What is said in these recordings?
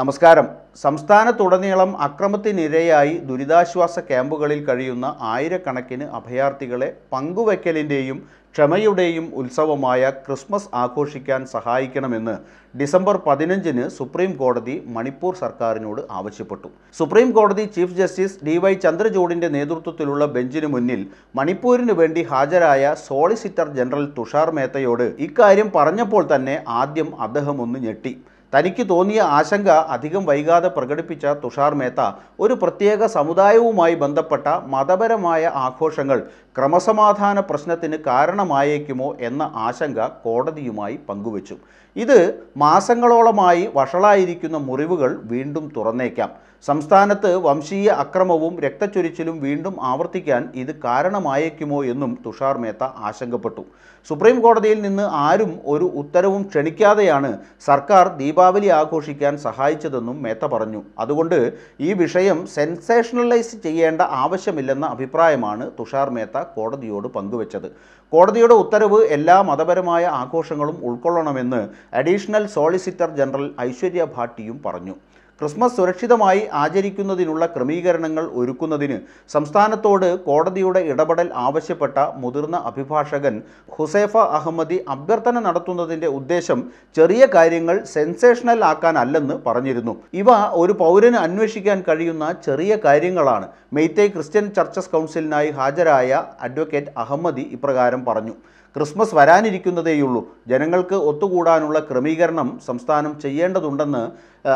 നമസ്കാരം സംസ്ഥാനത്തുടനീളം അക്രമത്തിനിരയായി ദുരിതാശ്വാസ ക്യാമ്പുകളിൽ കഴിയുന്ന ആയിരക്കണക്കിന് അഭയാർത്ഥികളെ പങ്കുവയ്ക്കലിൻ്റെയും ക്ഷമയുടെയും ഉത്സവമായ ക്രിസ്മസ് ആഘോഷിക്കാൻ സഹായിക്കണമെന്ന് ഡിസംബർ പതിനഞ്ചിന് സുപ്രീം കോടതി മണിപ്പൂർ സർക്കാരിനോട് ആവശ്യപ്പെട്ടു സുപ്രീം കോടതി ചീഫ് ജസ്റ്റിസ് ഡി വൈ ചന്ദ്രചൂഡിൻ്റെ നേതൃത്വത്തിലുള്ള ബെഞ്ചിന് മുന്നിൽ മണിപ്പൂരിനു വേണ്ടി ഹാജരായ സോളിസിറ്റർ ജനറൽ തുഷാർ മേത്തയോട് ഇക്കാര്യം പറഞ്ഞപ്പോൾ തന്നെ ആദ്യം അദ്ദേഹം ഒന്ന് ഞെട്ടി തനിക്ക് തോന്നിയ ആശങ്ക അധികം വൈകാതെ പ്രകടിപ്പിച്ച തുഷാർ മേത്ത ഒരു പ്രത്യേക സമുദായവുമായി ബന്ധപ്പെട്ട മതപരമായ ആഘോഷങ്ങൾ ക്രമസമാധാന പ്രശ്നത്തിന് കാരണമായേക്കുമോ എന്ന ആശങ്ക കോടതിയുമായി പങ്കുവച്ചു ഇത് മാസങ്ങളോളമായി വഷളായിരിക്കുന്ന മുറിവുകൾ വീണ്ടും തുറന്നേക്കാം സംസ്ഥാനത്ത് വംശീയ അക്രമവും രക്തച്ചൊരിച്ചിലും വീണ്ടും ആവർത്തിക്കാൻ ഇത് കാരണമായേക്കുമോ എന്നും തുഷാർ മേത്ത ആശങ്കപ്പെട്ടു സുപ്രീം കോടതിയിൽ നിന്ന് ആരും ഒരു ഉത്തരവും ക്ഷണിക്കാതെയാണ് സർക്കാർ ദീപാവലി ആഘോഷിക്കാൻ സഹായിച്ചതെന്നും മേത്ത പറഞ്ഞു അതുകൊണ്ട് ഈ വിഷയം സെൻസേഷണലൈസ് ചെയ്യേണ്ട ആവശ്യമില്ലെന്ന അഭിപ്രായമാണ് തുഷാർ മേത്ത കോടതിയോട് പങ്കുവച്ചത് കോടതിയുടെ ഉത്തരവ് എല്ലാ മതപരമായ ആഘോഷങ്ങളും ഉൾക്കൊള്ളണമെന്ന് അഡീഷണൽ സോളിസിറ്റർ ജനറൽ ഐശ്വര്യ ഭാട്ടിയും പറഞ്ഞു ക്രിസ്മസ് സുരക്ഷിതമായി ആചരിക്കുന്നതിനുള്ള ക്രമീകരണങ്ങൾ ഒരുക്കുന്നതിന് സംസ്ഥാനത്തോട് കോടതിയുടെ ഇടപെടൽ ആവശ്യപ്പെട്ട മുതിർന്ന അഭിഭാഷകൻ ഹുസൈഫ അഹമ്മദി അഭ്യർത്ഥന നടത്തുന്നതിൻ്റെ ഉദ്ദേശം ചെറിയ കാര്യങ്ങൾ സെൻസേഷണൽ ആക്കാനല്ലെന്ന് പറഞ്ഞിരുന്നു ഇവ ഒരു പൗരന് അന്വേഷിക്കാൻ കഴിയുന്ന ചെറിയ കാര്യങ്ങളാണ് മെയ്ത്തേ ക്രിസ്ത്യൻ ചർച്ചസ് കൗൺസിലിനായി ഹാജരായ അഡ്വക്കേറ്റ് അഹമ്മദി ഇപ്രകാരം പറഞ്ഞു ക്രിസ്മസ് വരാനിരിക്കുന്നതേയുള്ളൂ ജനങ്ങൾക്ക് ഒത്തുകൂടാനുള്ള ക്രമീകരണം സംസ്ഥാനം ചെയ്യേണ്ടതുണ്ടെന്ന്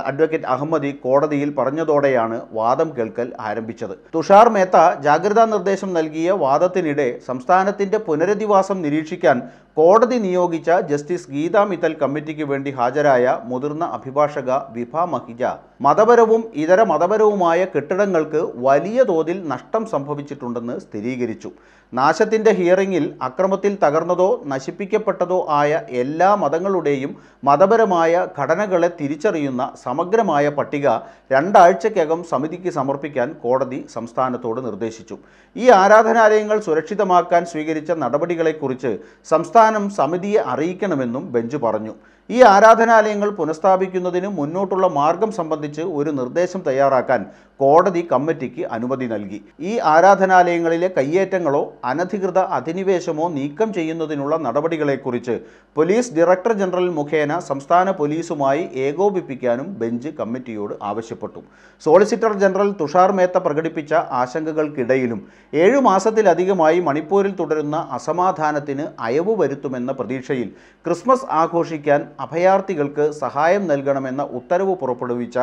അഡ്വക്കേറ്റ് അഹമ്മദി കോടതിയിൽ പറഞ്ഞതോടെയാണ് വാദം കേൾക്കൽ ആരംഭിച്ചത് തുഷാർ മേത്ത ജാഗ്രതാ നിർദ്ദേശം നൽകിയ വാദത്തിനിടെ സംസ്ഥാനത്തിന്റെ പുനരധിവാസം നിരീക്ഷിക്കാൻ കോടതി നിയോഗിച്ച ജസ്റ്റിസ് ഗീതാ മിത്തൽ കമ്മിറ്റിക്ക് വേണ്ടി ഹാജരായ മുതിർന്ന അഭിഭാഷക വിഭ മഹിജ മതപരവും ഇതര മതപരവുമായ കെട്ടിടങ്ങൾക്ക് വലിയ തോതിൽ നഷ്ടം സംഭവിച്ചിട്ടുണ്ടെന്ന് സ്ഥിരീകരിച്ചു നാശത്തിന്റെ ഹിയറിംഗിൽ അക്രമത്തിൽ തകർന്നതോ നശിപ്പിക്കപ്പെട്ടതോ ആയ എല്ലാ മതങ്ങളുടെയും മതപരമായ ഘടനകളെ തിരിച്ചറിയുന്ന സമഗ്രമായ പട്ടിക രണ്ടാഴ്ചക്കകം സമിതിക്ക് സമർപ്പിക്കാൻ കോടതി സംസ്ഥാനത്തോട് നിർദ്ദേശിച്ചു ഈ ആരാധനാലയങ്ങൾ സുരക്ഷിതമാക്കാൻ സ്വീകരിച്ച നടപടികളെക്കുറിച്ച് സംസ്ഥാനം സമിതിയെ അറിയിക്കണമെന്നും ബെഞ്ച് പറഞ്ഞു ഈ ആരാധനാലയങ്ങൾ പുനഃസ്ഥാപിക്കുന്നതിന് മുന്നോട്ടുള്ള മാർഗം സംബന്ധിച്ച് ഒരു നിർദ്ദേശം തയ്യാറാക്കാൻ കോടതി കമ്മിറ്റിക്ക് അനുമതി നൽകി ഈ ആരാധനാലയങ്ങളിലെ കയ്യേറ്റങ്ങളോ അനധികൃത അധിനിവേശമോ നീക്കം ചെയ്യുന്നതിനുള്ള നടപടികളെക്കുറിച്ച് പോലീസ് ഡയറക്ടർ ജനറൽ മുഖേന സംസ്ഥാന പോലീസുമായി ഏകോപിപ്പിക്കാനും ബെഞ്ച് കമ്മിറ്റിയോട് ആവശ്യപ്പെട്ടു സോളിസിറ്റർ ജനറൽ തുഷാർ മേത്ത പ്രകടിപ്പിച്ച ആശങ്കകൾക്കിടയിലും ഏഴു മാസത്തിലധികമായി മണിപ്പൂരിൽ തുടരുന്ന അസമാധാനത്തിന് അയവ് വരുത്തുമെന്ന പ്രതീക്ഷയിൽ ക്രിസ്മസ് ആഘോഷിക്കാൻ അഭയാർത്ഥികൾക്ക് സഹായം നൽകണമെന്ന ഉത്തരവ് പുറപ്പെടുവിച്ച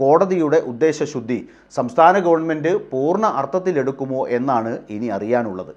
കോടതിയുടെ ഉദ്ദേശശുദ്ധി സംസ്ഥാന ഗവൺമെൻറ് പൂർണ്ണ അർത്ഥത്തിലെടുക്കുമോ എന്നാണ് ഇനി അറിയാനുള്ളത്